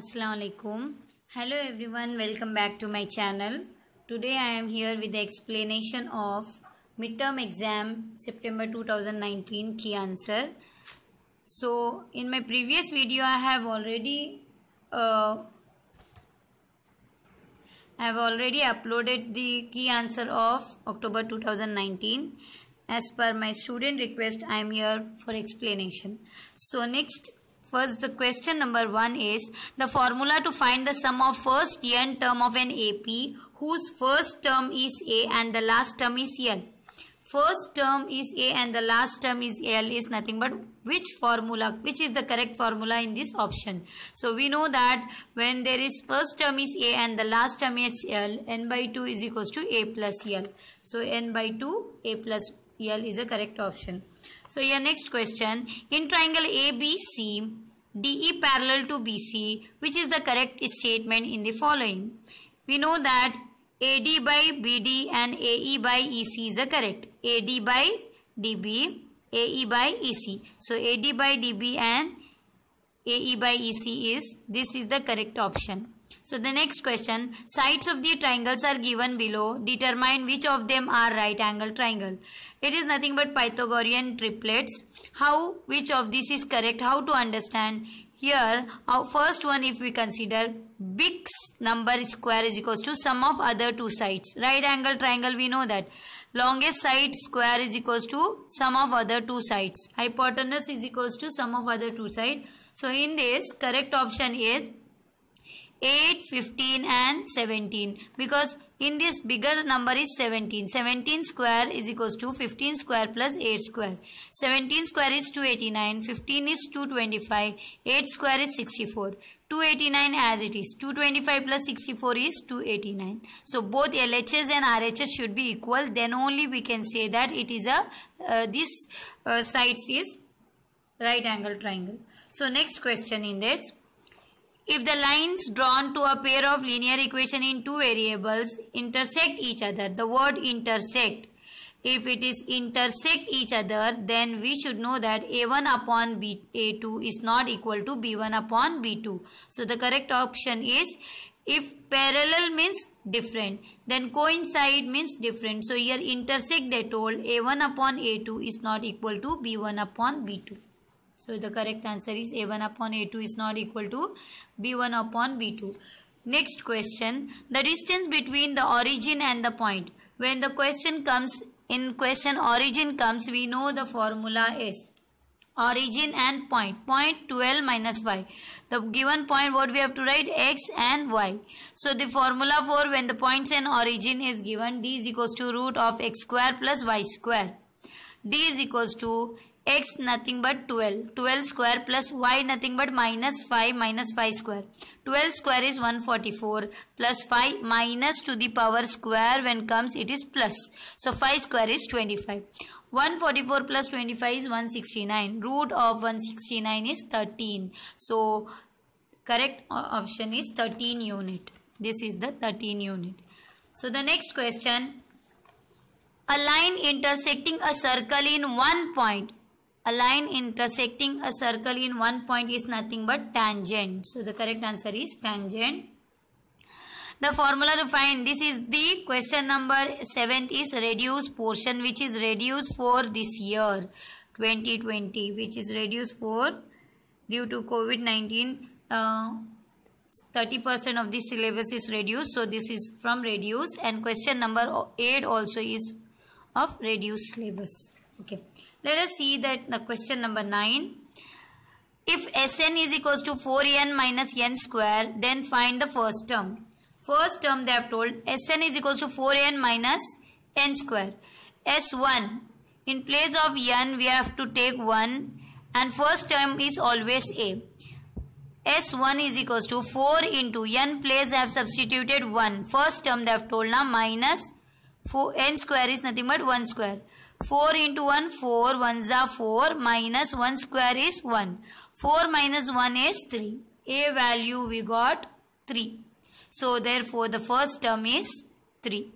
Assalamualaikum. Hello everyone, welcome back to my channel. Today I am here with the explanation of midterm exam September 2019 key answer. So in my previous video I have already uh, I have already uploaded the key answer of October 2019. As per my student request I am here for explanation. So next First, the question number one is the formula to find the sum of first n term of an AP whose first term is A and the last term is L. First term is A and the last term is L is nothing but which formula, which is the correct formula in this option. So, we know that when there is first term is A and the last term is L, n by 2 is equals to A plus L. So, n by 2, A plus L is a correct option. So your next question, in triangle ABC, DE parallel to BC, which is the correct statement in the following? We know that AD by BD and AE by EC is the correct. AD by DB, AE by EC. So AD by DB and AE by EC is, this is the correct option. So the next question, sides of the triangles are given below. Determine which of them are right angle triangle. It is nothing but Pythagorean triplets. How, which of this is correct, how to understand. Here, our first one if we consider big number square is equals to sum of other two sides. Right angle triangle we know that. Longest side square is equals to sum of other two sides. Hypotenuse is equals to sum of other two sides. So in this correct option is 8, 15 and 17 because in this bigger number is 17. 17 square is equals to 15 square plus 8 square. 17 square is 289, 15 is 225, 8 square is 64. 289 as it is. 225 plus 64 is 289. So both LHS and RHS should be equal. Then only we can say that it is a, uh, this uh, sides is right angle triangle. So next question in this if the lines drawn to a pair of linear equation in two variables intersect each other, the word intersect. If it is intersect each other, then we should know that a1 upon b a2 is not equal to b1 upon b2. So the correct option is if parallel means different, then coincide means different. So here intersect they told a1 upon a2 is not equal to b1 upon b2. So the correct answer is A1 upon A2 is not equal to B1 upon B2. Next question, the distance between the origin and the point. When the question comes, in question origin comes, we know the formula is origin and point. Point 12 minus y. The given point what we have to write x and y. So the formula for when the points and origin is given d is equals to root of x square plus y square. d is equals to x nothing but 12 12 square plus y nothing but minus 5 minus 5 square 12 square is 144 plus 5 minus to the power square when comes it is plus so 5 square is 25 144 plus 25 is 169 root of 169 is 13 so correct option is 13 unit this is the 13 unit so the next question a line intersecting a circle in one point a line intersecting a circle in one point is nothing but tangent. So the correct answer is tangent. The formula to find this is the question number 7th is reduced portion which is reduced for this year 2020 which is reduced for due to COVID-19 30% uh, of the syllabus is reduced. So this is from reduce and question number 8 also is of reduced syllabus. Okay. Let us see that the question number 9. If Sn is equals to 4n minus n square, then find the first term. First term they have told Sn is equals to 4n minus n square. S1, in place of n we have to take 1 and first term is always a. S1 is equals to 4 into n place I have substituted 1. First term they have told now minus 4 n square is nothing but 1 square. 4 into 1, 4, 1s is 4, minus 1 square is 1. 4 minus 1 is 3. A value we got 3. So therefore the first term is 3.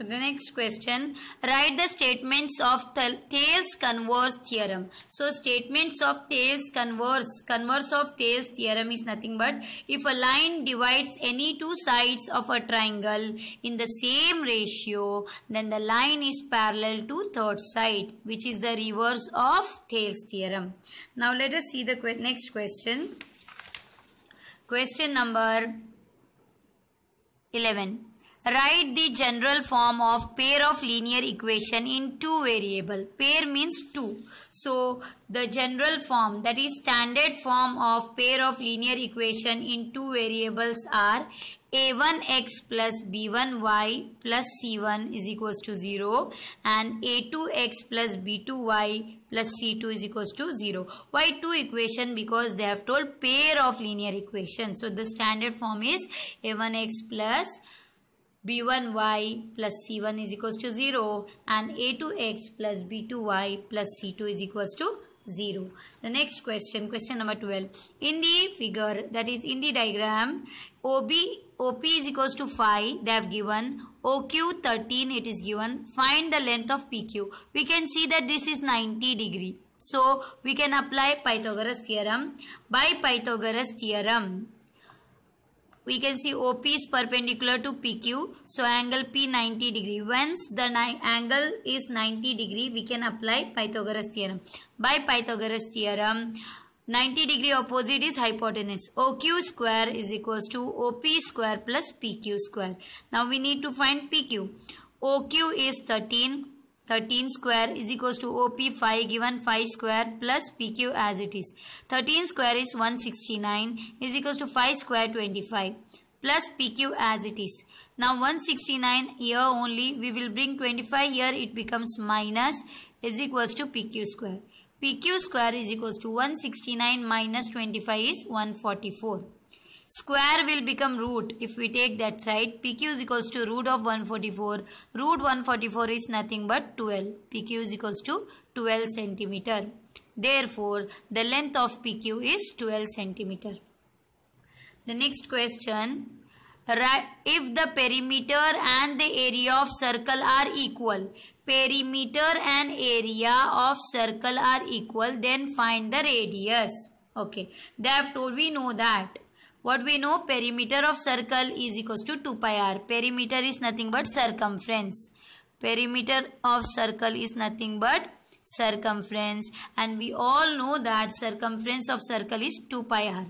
So the next question, write the statements of Thales converse theorem. So statements of Thales converse, converse of Thales theorem is nothing but if a line divides any two sides of a triangle in the same ratio, then the line is parallel to third side, which is the reverse of Thales theorem. Now let us see the que next question. Question number 11. Write the general form of pair of linear equation in two variable. Pair means two. So the general form that is standard form of pair of linear equation in two variables are a1x plus b1y plus c1 is equals to 0 and a2x plus b2y plus c2 is equals to 0. Why two equation? Because they have told pair of linear equation. So the standard form is a1x plus b1y plus c1 is equals to 0 and a2x plus b2y plus c2 is equals to 0. The next question, question number 12. In the figure, that is in the diagram, OB, OP is equals to 5, they have given. OQ 13, it is given. Find the length of PQ. We can see that this is 90 degree. So, we can apply Pythagoras theorem. By Pythagoras theorem, we can see OP is perpendicular to PQ. So angle P 90 degree. Once the angle is 90 degree, we can apply Pythagoras theorem. By Pythagoras theorem, 90 degree opposite is hypotenuse. OQ square is equals to OP square plus PQ square. Now we need to find PQ. OQ is 13 13 square is equals to OP 5 given 5 square plus PQ as it is. 13 square is 169 is equals to 5 square 25 plus PQ as it is. Now 169 here only we will bring 25 here it becomes minus is equals to PQ square. PQ square is equals to 169 minus 25 is 144. Square will become root if we take that side. PQ is equals to root of 144. Root 144 is nothing but 12. PQ is equals to 12 centimeter. Therefore, the length of PQ is 12 centimeter. The next question. If the perimeter and the area of circle are equal, perimeter and area of circle are equal, then find the radius. Okay, therefore we know that what we know perimeter of circle is equals to 2 pi r. Perimeter is nothing but circumference. Perimeter of circle is nothing but circumference and we all know that circumference of circle is 2 pi r.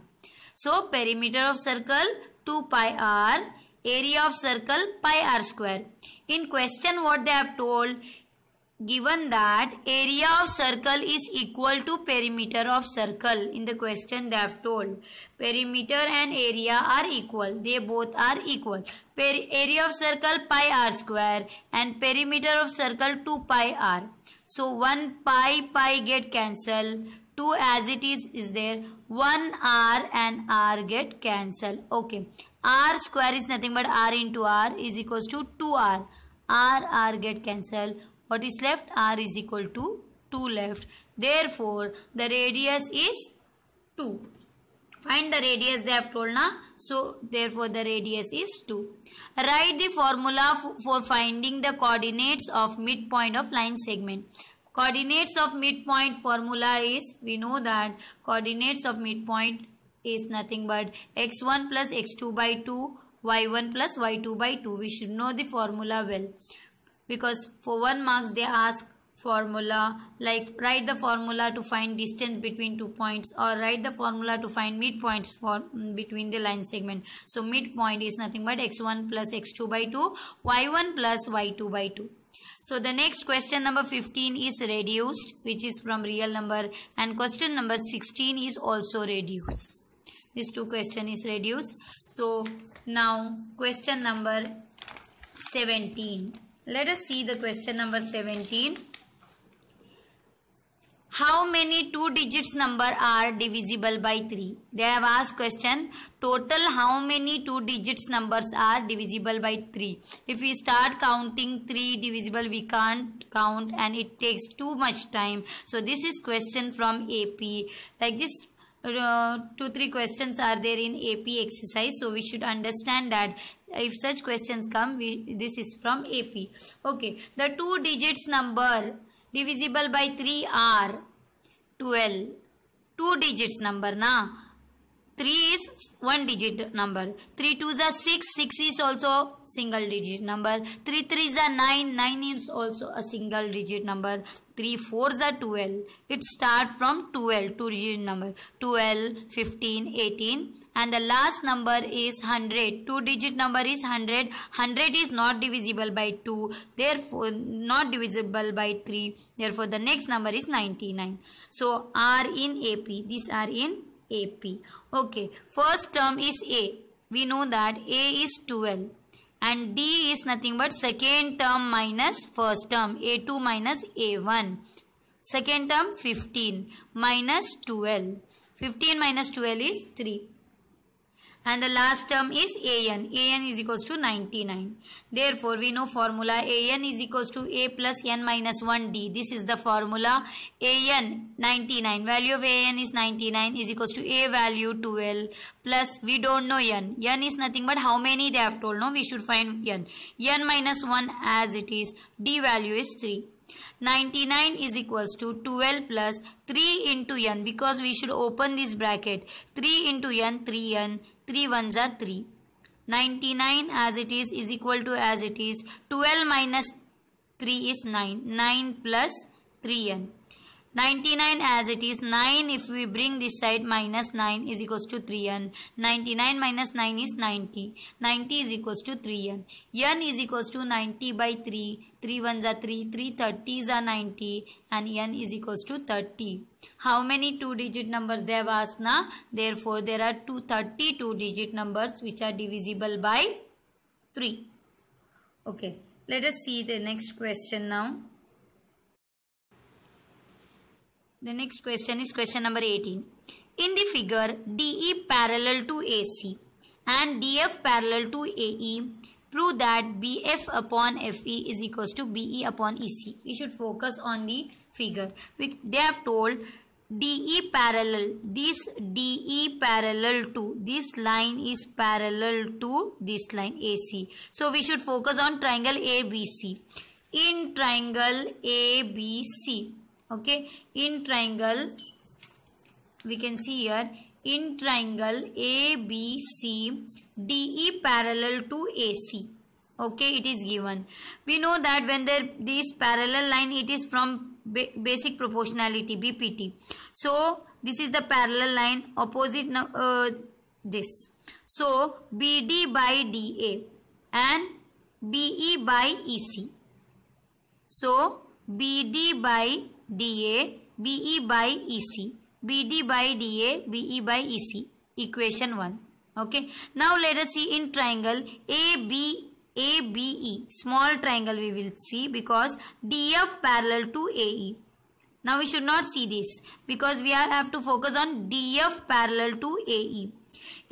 So perimeter of circle 2 pi r, area of circle pi r square. In question what they have told given that area of circle is equal to perimeter of circle in the question they have told perimeter and area are equal they both are equal per area of circle pi r square and perimeter of circle 2 pi r so 1 pi pi get cancelled 2 as it is is there 1 r and r get cancelled okay r square is nothing but r into r is equals to 2r r r get cancelled what is left? R is equal to 2 left. Therefore, the radius is 2. Find the radius they have told na. So, therefore the radius is 2. Write the formula for finding the coordinates of midpoint of line segment. Coordinates of midpoint formula is, we know that coordinates of midpoint is nothing but x1 plus x2 by 2, y1 plus y2 by 2. We should know the formula well because for 1 marks they ask formula like write the formula to find distance between two points or write the formula to find midpoints for mm, between the line segment so midpoint is nothing but x1 plus x2 by 2 y1 plus y2 by 2 so the next question number 15 is reduced which is from real number and question number 16 is also reduced. This two question is reduced. So now question number 17. Let us see the question number 17. How many two digits number are divisible by 3? They have asked question total how many two digits numbers are divisible by 3? If we start counting 3 divisible we can't count and it takes too much time. So this is question from AP. Like this uh, two three questions are there in AP exercise so we should understand that if such questions come we, this is from AP okay the two digits number divisible by 3 are 12 two digits number na 3 is one digit number. 3 two is a 6. 6 is also single digit number. 3 three is a 9. 9 is also a single digit number. 3 four is a 12. It start from 12. 2 digit number. 12, 15, 18. And the last number is 100. 2 digit number is 100. 100 is not divisible by 2. Therefore, not divisible by 3. Therefore, the next number is 99. So, are in AP. These are in AP. Okay, first term is A. We know that A is 12 and D is nothing but second term minus first term A2 minus A1. Second term 15 minus 12. 15 minus 12 is 3 and the last term is an an is equals to 99 therefore we know formula an is equals to a plus n minus 1d this is the formula an 99 value of an is 99 is equals to a value 12 plus we don't know n n is nothing but how many they have told no we should find n n minus 1 as it is d value is 3 99 is equals to 12 plus 3 into n because we should open this bracket 3 into n 3n 3 ones are 3. 99 as it is is equal to as it is. 12 minus 3 is 9. 9 plus 3n. 99 as it is 9 if we bring this side minus 9 is equals to 3n 99 minus 9 is 90 90 is equals to 3n n is equals to 90 by 3 3 ones are 3 3 30s are 90 and n is equals to 30 how many two digit numbers they have asked na therefore there are 230 two digit numbers which are divisible by 3 okay let us see the next question now the next question is question number 18. In the figure, DE parallel to AC and DF parallel to AE, prove that BF upon FE is equals to BE upon EC. We should focus on the figure. We, they have told DE parallel, this DE parallel to, this line is parallel to this line AC. So we should focus on triangle ABC. In triangle ABC, okay in triangle we can see here in triangle ABCDE parallel to AC okay it is given we know that when there this parallel line it is from ba basic proportionality BPT so this is the parallel line opposite uh, this so BD by DA and BE by EC so BD by DA BE by EC BD by DA BE by EC equation 1 okay now let us see in triangle AB ABE small triangle we will see because DF parallel to AE now we should not see this because we have to focus on DF parallel to AE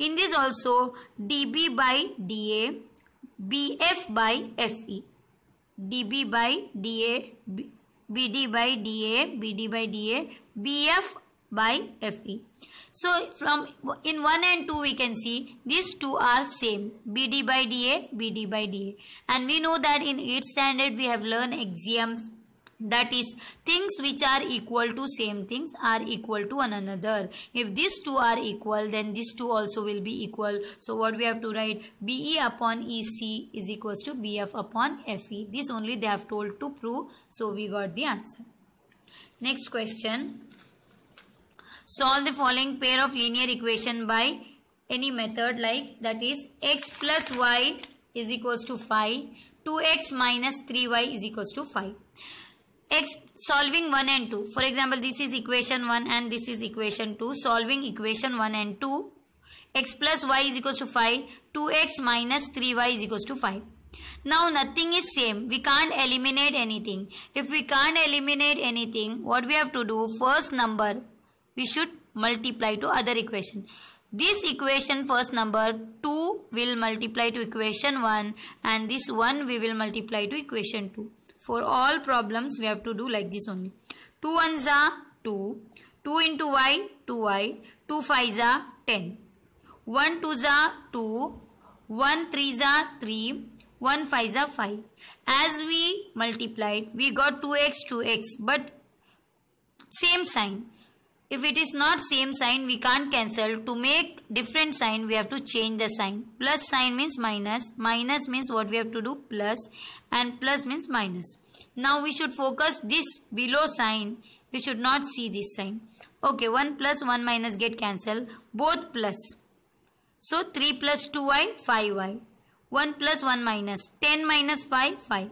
in this also DB by DA BF by FE DB by DA BD by DA, BD by DA, BF by FE. So from in 1 and 2 we can see these two are same BD by DA, BD by DA. And we know that in 8th standard we have learned axioms, that is things which are equal to same things are equal to one another if these two are equal then these two also will be equal so what we have to write be upon ec is equals to bf upon fe this only they have told to prove so we got the answer next question solve the following pair of linear equation by any method like that is x plus y is equals to 5 2x minus 3y is equals to 5 X solving 1 and 2. For example, this is equation 1 and this is equation 2. Solving equation 1 and 2. X plus Y is equals to 5. 2X minus 3Y is equals to 5. Now nothing is same. We can't eliminate anything. If we can't eliminate anything, what we have to do? First number, we should multiply to other equation. This equation first number 2 will multiply to equation 1 and this 1 we will multiply to equation 2. For all problems, we have to do like this only. 2 ones are 2. 2 into y, 2y. 2 fives are 10. 1 twos are 2. 1 threes are 3. 1 fives are 5. As we multiplied, we got 2x, 2x. But same sign. If it is not same sign, we can't cancel. To make different sign, we have to change the sign. Plus sign means minus. Minus means what we have to do? Plus. And plus means minus. Now we should focus this below sign. We should not see this sign. Okay, 1 plus 1 minus get cancelled. Both plus. So 3 plus 2y, 5y. 1 plus 1 minus. 10 minus 5, 5.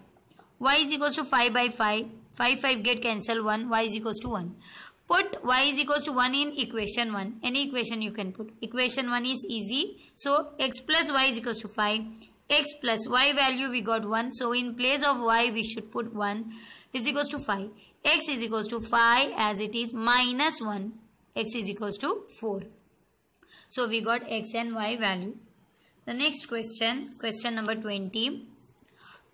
y is equals to 5 by 5. 5, 5 get cancelled 1. y is equals to 1. Put y is equals to 1 in equation 1. Any equation you can put. Equation 1 is easy. So x plus y is equals to 5 x plus y value we got 1 so in place of y we should put 1 is equals to 5 x is equals to 5 as it is minus 1 x is equals to 4 so we got x and y value the next question question number 20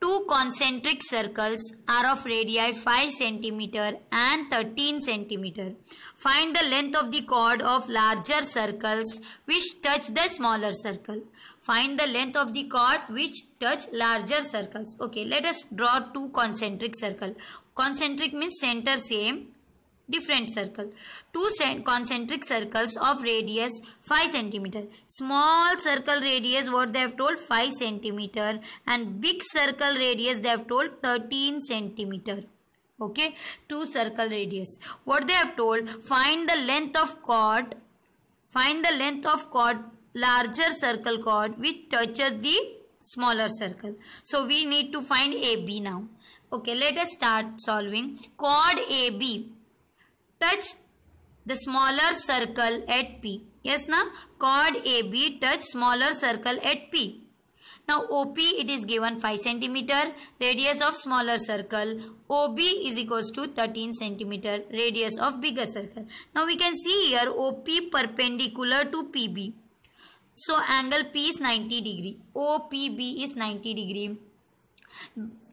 Two concentric circles are of radii 5 cm and 13 cm. Find the length of the chord of larger circles which touch the smaller circle. Find the length of the chord which touch larger circles. Okay, let us draw two concentric circle. Concentric means center same different circle. Two concentric circles of radius 5 centimeter. Small circle radius what they have told 5 centimeter and big circle radius they have told 13 centimeter. Okay, two circle radius. What they have told, find the length of chord, find the length of chord, larger circle chord which touches the smaller circle. So we need to find AB now. Okay, let us start solving. Chord AB touch the smaller circle at P. Yes, now chord AB touch smaller circle at P. Now OP it is given 5 centimeter radius of smaller circle. OB is equals to 13 centimeter radius of bigger circle. Now we can see here OP perpendicular to PB. So angle P is 90 degree. OPB is 90 degree.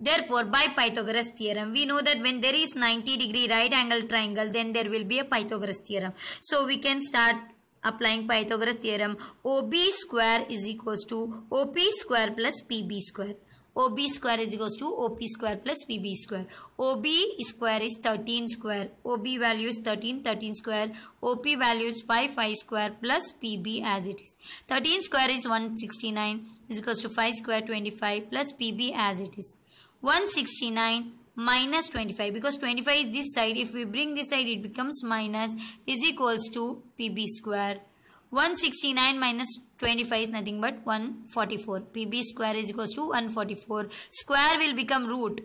Therefore, by Pythagoras theorem, we know that when there is 90 degree right angle triangle, then there will be a Pythagoras theorem. So, we can start applying Pythagoras theorem. OB square is equals to OP square plus PB square. OB square is equals to OP square plus PB square. OB square is 13 square. OB value is 13, 13 square. OP value is 5, 5 square plus PB as it is. 13 square is 169 is equals to 5 square 25 plus PB as it is. 169 minus 25 because 25 is this side. If we bring this side it becomes minus is equals to PB square 169 minus 25 is nothing but 144. PB square is equals to 144. Square will become root.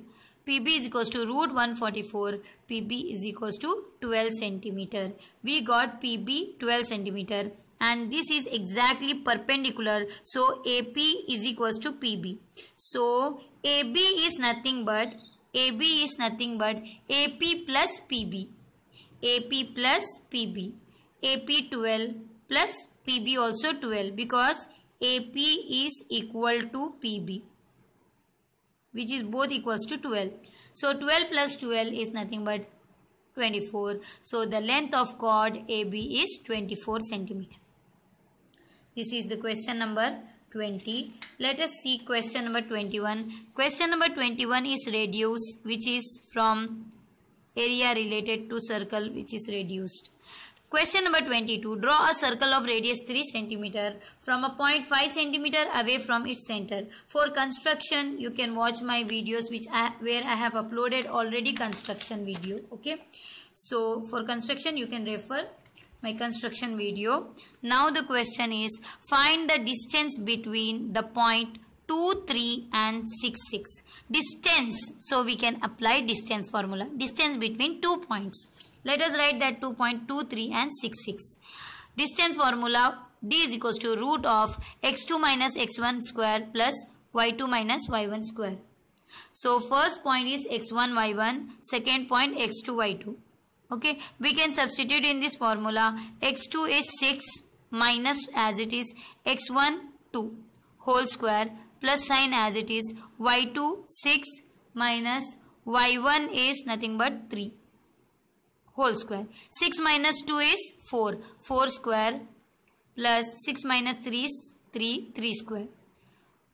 PB is equals to root 144. PB is equals to 12 centimeter. We got PB 12 centimeter and this is exactly perpendicular. So AP is equals to PB. So AB is nothing but AB is nothing but AP plus PB. AP plus PB. AP 12 plus PB also 12 because AP is equal to PB which is both equals to 12. So 12 plus 12 is nothing but 24. So the length of chord AB is 24 centimeter. This is the question number 20. Let us see question number 21. Question number 21 is radius which is from area related to circle which is reduced. Question number 22. Draw a circle of radius 3 cm from a point 5 cm away from its center. For construction, you can watch my videos which I, where I have uploaded already construction video. Okay. So, for construction, you can refer my construction video. Now, the question is find the distance between the point 2, 3 and 6, 6. Distance. So, we can apply distance formula. Distance between two points. Let us write that 2.23 and 66. Distance formula d is equals to root of x2 minus x1 square plus y2 minus y1 square. So first point is x1 y1, second point x2 y2. Okay, we can substitute in this formula x2 is 6 minus as it is x1 2 whole square plus sign as it is y2 6 minus y1 is nothing but 3 whole square. 6 minus 2 is 4. 4 square plus 6 minus 3 is 3, 3 square.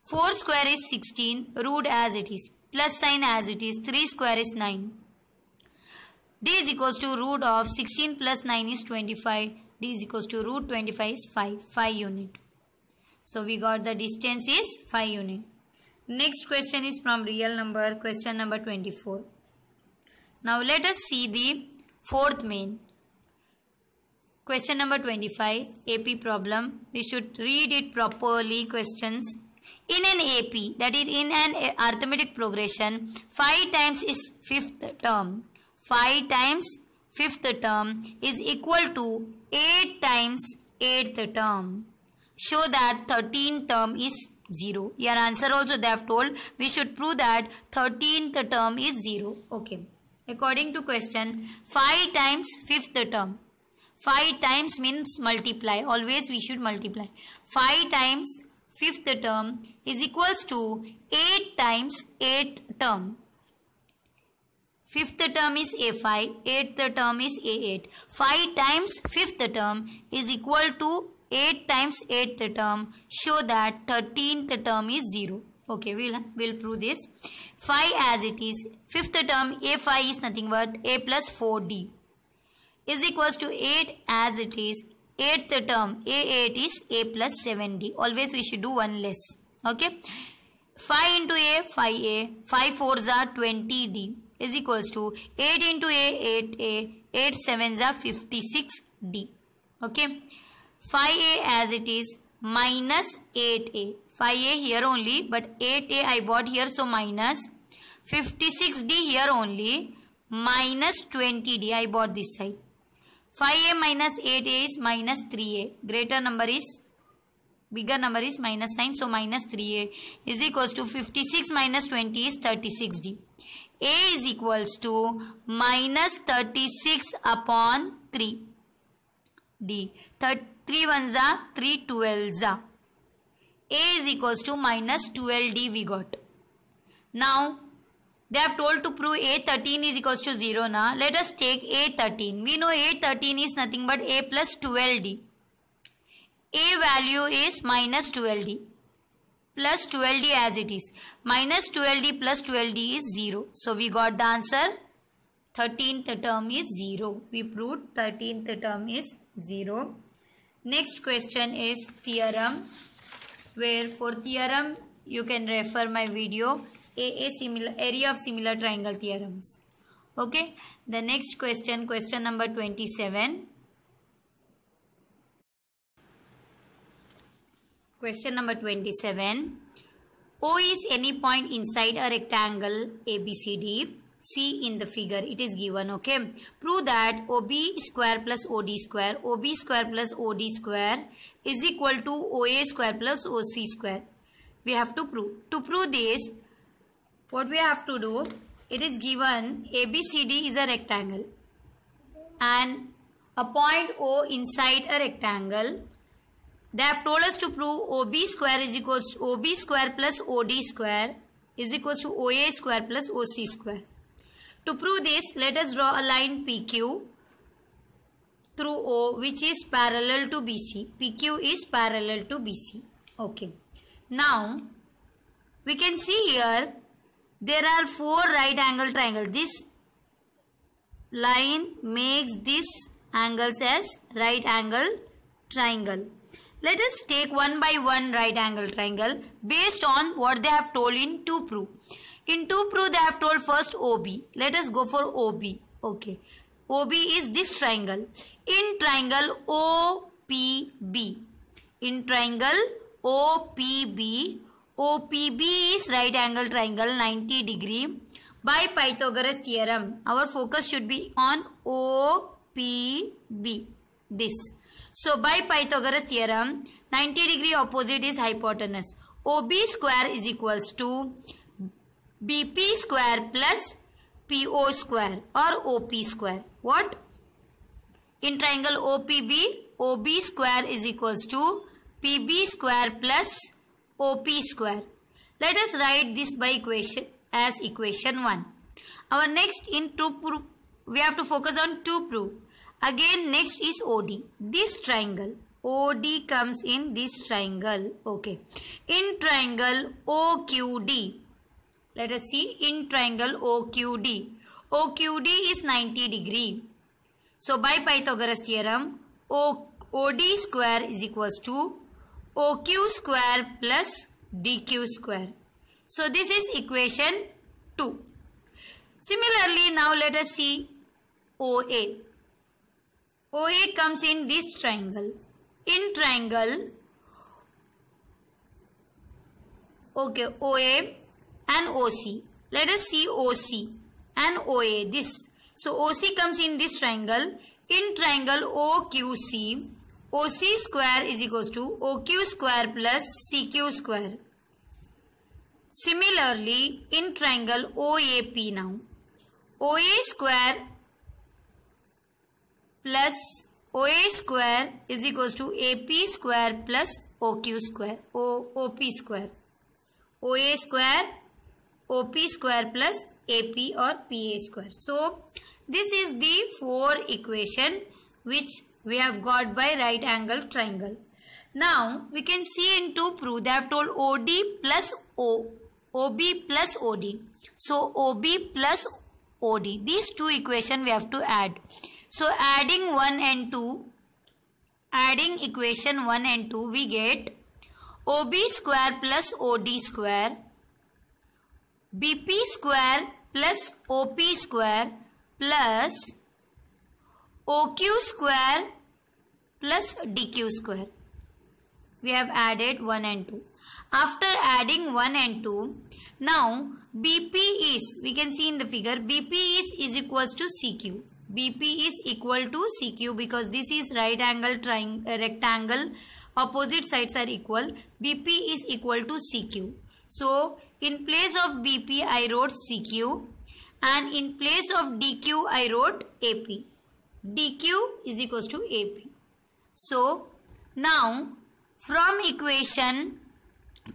4 square is 16, root as it is, plus sign as it is, 3 square is 9. d is equals to root of 16 plus 9 is 25, d is equals to root 25 is 5, 5 unit. So we got the distance is 5 unit. Next question is from real number, question number 24. Now let us see the Fourth main. Question number 25, AP problem. We should read it properly, questions. In an AP, that is in an arithmetic progression, 5 times is 5th term. 5 times 5th term is equal to 8 times 8th term. Show that 13th term is 0. Your answer also they have told we should prove that 13th term is 0. Okay according to question 5 times fifth term 5 times means multiply always we should multiply 5 times fifth term is equals to 8 times 8th term fifth term is a5 eighth term is a8 5 times fifth term is equal to 8 times 8th term show that 13th term is 0 Okay, we'll, we'll prove this. Phi as it is, fifth term a phi is nothing but a plus 4d is equals to 8 as it is. Eighth term a8 is a plus 7d. Always we should do one less. Okay. 5 into a, 5a, 5 4s are 20d is equals to 8 into a, 8a, 8 7s are 56d. Okay. 5a as it is minus 8a 5a here only but 8a I bought here so minus 56d here only minus 20d I bought this side 5a minus 8a is minus 3a greater number is bigger number is minus sign so minus 3a is equals to 56 minus 20 is 36d a is equals to minus 36 upon 3 d 3 ones are 3 twelves are a is equals to minus 12d we got. Now, they have told to prove A13 is equals to 0 now. Let us take A13. We know A13 is nothing but A plus 12D. A value is minus 12D plus 12D as it is. Minus 12D plus 12D is 0. So we got the answer. 13th term is 0. We proved 13th term is 0. Next question is theorem where for theorem you can refer my video a similar area of similar triangle theorems. Okay. The next question, question number 27. Question number 27. O is any point inside a rectangle ABCD See in the figure. It is given. Okay. Prove that OB square plus OD square. OB square plus OD square is equal to OA square plus OC square. We have to prove. To prove this, what we have to do? It is given ABCD is a rectangle. And a point O inside a rectangle. They have told us to prove OB square is equals to OB square plus OD square is equals to OA square plus OC square. To prove this, let us draw a line PQ through O which is parallel to BC. PQ is parallel to BC. Okay. Now, we can see here there are four right angle triangle. This line makes these angles as right angle triangle. Let us take one by one right angle triangle based on what they have told in to prove. In two proofs, I have told first OB. Let us go for OB. Okay. OB is this triangle. In triangle OPB. In triangle OPB, OPB is right angle triangle 90 degree. By Pythagoras theorem, our focus should be on OPB. This. So by Pythagoras theorem, 90 degree opposite is hypotenuse. OB square is equals to BP square plus PO square or OP square. What? In triangle OPB, OB square is equals to PB square plus OP square. Let us write this by equation as equation 1. Our next in two proof, we have to focus on two proof. Again next is OD. This triangle OD comes in this triangle. Okay. In triangle OQD, let us see in triangle OQD. OQD is 90 degree. So by Pythagoras theorem, o, OD square is equals to OQ square plus DQ square. So this is equation 2. Similarly, now let us see OA. OA comes in this triangle. In triangle, okay, OA and OC. Let us see OC and OA this. So OC comes in this triangle. In triangle OQC, OC square is equals to OQ square plus CQ square. Similarly, in triangle OAP now, OA square plus OA square is equals to AP square plus OQ square, o, OP square. OA square OP square plus AP or PA square. So, this is the four equation which we have got by right angle triangle. Now, we can see into proof they have told OD plus O, OB plus OD. So, OB plus OD. These two equation we have to add. So, adding 1 and 2, adding equation 1 and 2, we get OB square plus OD square BP square plus OP square plus OQ square plus DQ square. We have added 1 and 2. After adding 1 and 2, now BP is, we can see in the figure, BP is, is equals to CQ. BP is equal to CQ because this is right angle triangle, uh, rectangle, opposite sides are equal. BP is equal to CQ. So, in place of BP, I wrote CQ. And in place of DQ, I wrote AP. DQ is equals to AP. So, now from equation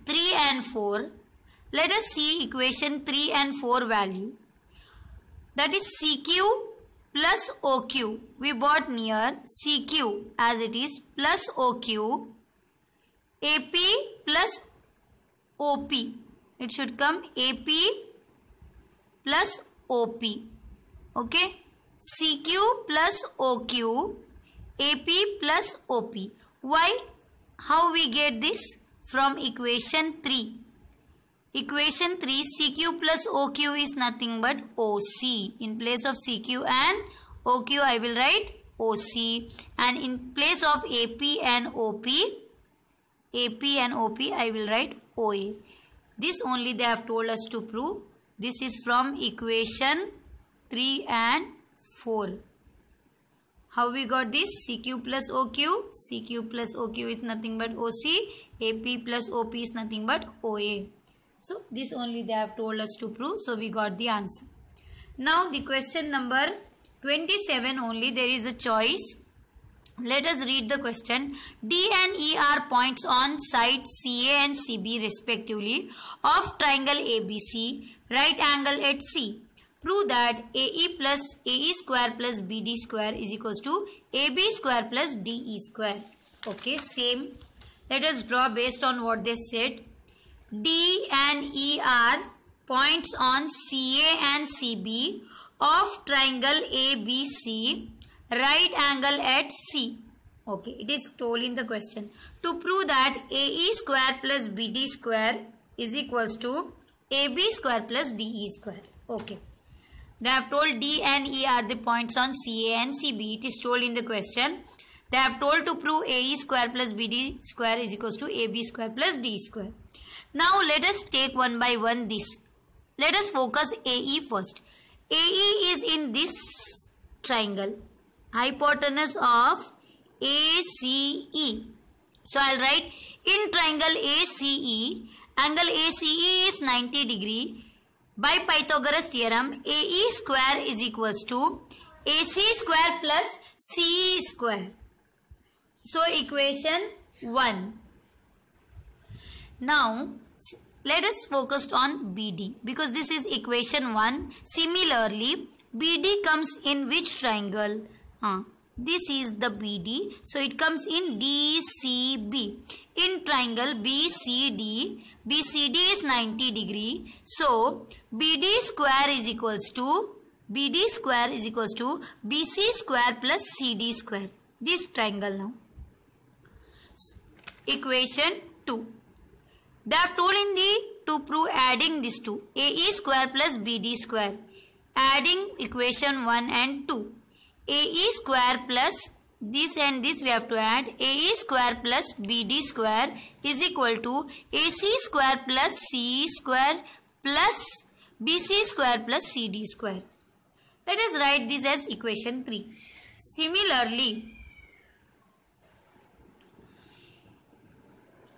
3 and 4, let us see equation 3 and 4 value. That is CQ plus OQ. We bought near CQ as it is plus OQ. AP plus OP it should come AP plus OP. Okay. CQ plus OQ, AP plus OP. Why? How we get this? From equation 3. Equation 3, CQ plus OQ is nothing but OC. In place of CQ and OQ, I will write OC. And in place of AP and OP, AP and OP, I will write OA. This only they have told us to prove. This is from equation 3 and 4. How we got this? CQ plus OQ. CQ plus OQ is nothing but OC. AP plus OP is nothing but OA. So, this only they have told us to prove. So, we got the answer. Now, the question number 27 only there is a choice. Let us read the question. D and E are points on side CA and CB respectively of triangle ABC, right angle at C. Prove that AE plus AE square plus BD square is equals to AB square plus DE square. Okay, same. Let us draw based on what they said. D and E are points on CA and CB of triangle ABC, right angle at C. Okay, it is told in the question. To prove that AE square plus BD square is equals to AB square plus DE square. Okay. They have told D and E are the points on CA and CB. It is told in the question. They have told to prove AE square plus BD square is equals to AB square plus D square. Now let us take one by one this. Let us focus AE first. AE is in this triangle hypotenuse of ACE. So I'll write in triangle ACE, angle ACE is 90 degree. By Pythagoras theorem, AE square is equals to AC square plus CE square. So equation 1. Now let us focus on BD because this is equation 1. Similarly, BD comes in which triangle? This is the BD. So it comes in DCB. In triangle BCD, BCD is 90 degree. So BD square is equals to BD square is equals to BC square plus CD square. This triangle now. Equation 2. They have told in the to prove adding these two. AE square plus BD square. Adding equation 1 and 2. AE square plus this and this we have to add AE square plus BD square is equal to AC square plus CE square plus BC square plus CD square. Let us write this as equation 3. Similarly,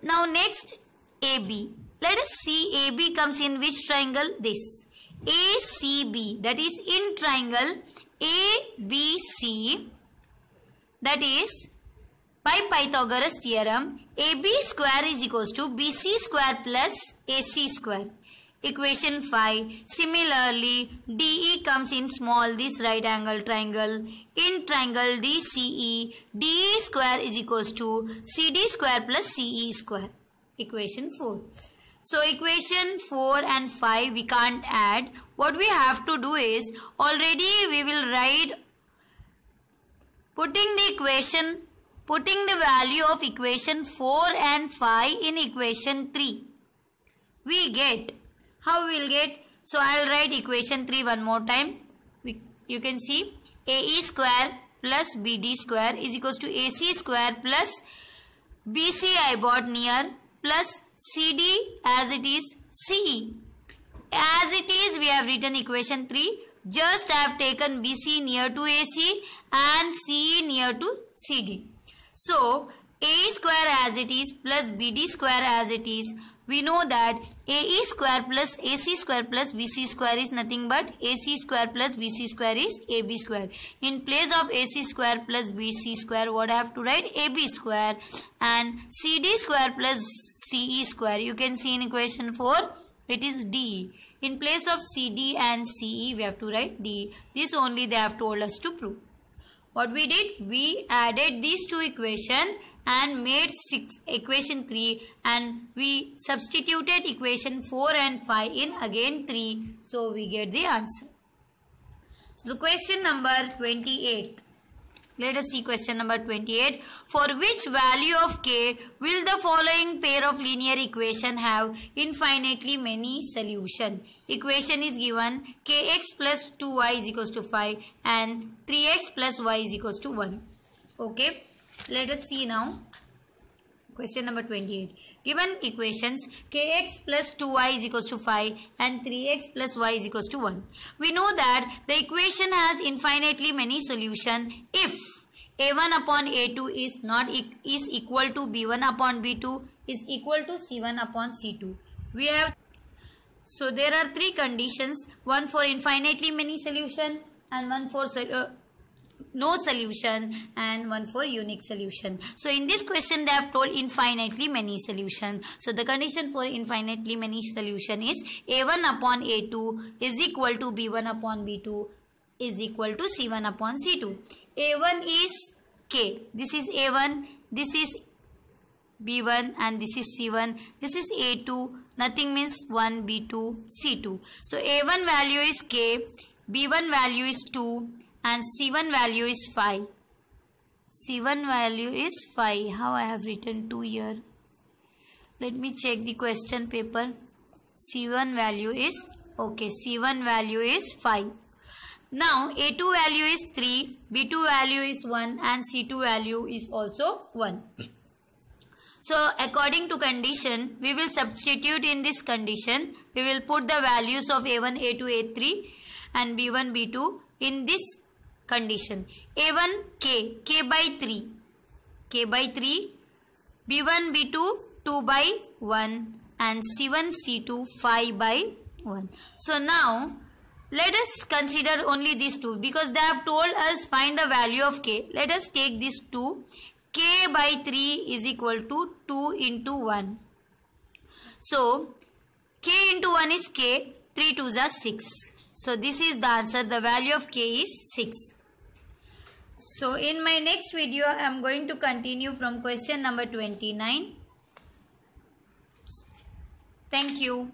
now next AB. Let us see AB comes in which triangle? This. ACB that is in triangle ABC that is by Pythagoras theorem AB square is equals to BC square plus AC square. Equation 5. Similarly, DE comes in small this right angle triangle. In triangle DCE, DE square is equals to CD square plus CE square. Equation 4. So equation 4 and 5 we can't add. What we have to do is already we will write putting the equation putting the value of equation 4 and 5 in equation 3. We get how we will get so I will write equation 3 one more time. We, you can see AE square plus BD square is equals to AC square plus BC I bought near plus CD as it is CE. As it is, we have written equation 3. Just I have taken BC near to AC and CE near to CD. So, A square as it is plus BD square as it is we know that AE square plus AC square plus BC square is nothing but AC square plus BC square is AB square. In place of AC square plus BC square, what I have to write? AB square and CD square plus CE square. You can see in equation 4, it is D. In place of CD and CE, we have to write D. This only they have told us to prove. What we did? We added these two equations and made 6 equation 3 and we substituted equation 4 and 5 in again 3 so we get the answer so the question number 28 let us see question number 28. For which value of k will the following pair of linear equation have infinitely many solution? Equation is given kx plus 2y is equals to 5 and 3x plus y is equals to 1. Okay let us see now question number 28 given equations kx plus 2y is equals to 5 and 3x plus y is equals to 1 we know that the equation has infinitely many solution if a1 upon a2 is not e is equal to b1 upon b2 is equal to c1 upon c2 we have so there are three conditions one for infinitely many solution and one for uh, no solution and one for unique solution. So in this question they have told infinitely many solution. So the condition for infinitely many solution is A1 upon A2 is equal to B1 upon B2 is equal to C1 upon C2. A1 is K. This is A1. This is B1 and this is C1. This is A2. Nothing means 1, B2, C2. So A1 value is K. B1 value is 2 and C1 value is 5. C1 value is 5. How I have written 2 here. Let me check the question paper. C1 value is okay. C1 value is 5. Now A2 value is 3, B2 value is 1 and C2 value is also 1. So according to condition, we will substitute in this condition. We will put the values of A1, A2, A3 and B1, B2 in this condition a1 k k by 3 k by 3 b1 b2 2 by 1 and c1 c2 5 by 1 so now let us consider only these two because they have told us find the value of k let us take these two k by 3 is equal to 2 into 1 so k into 1 is k 3 2s are 6 so this is the answer the value of k is 6 so in my next video, I am going to continue from question number 29. Thank you.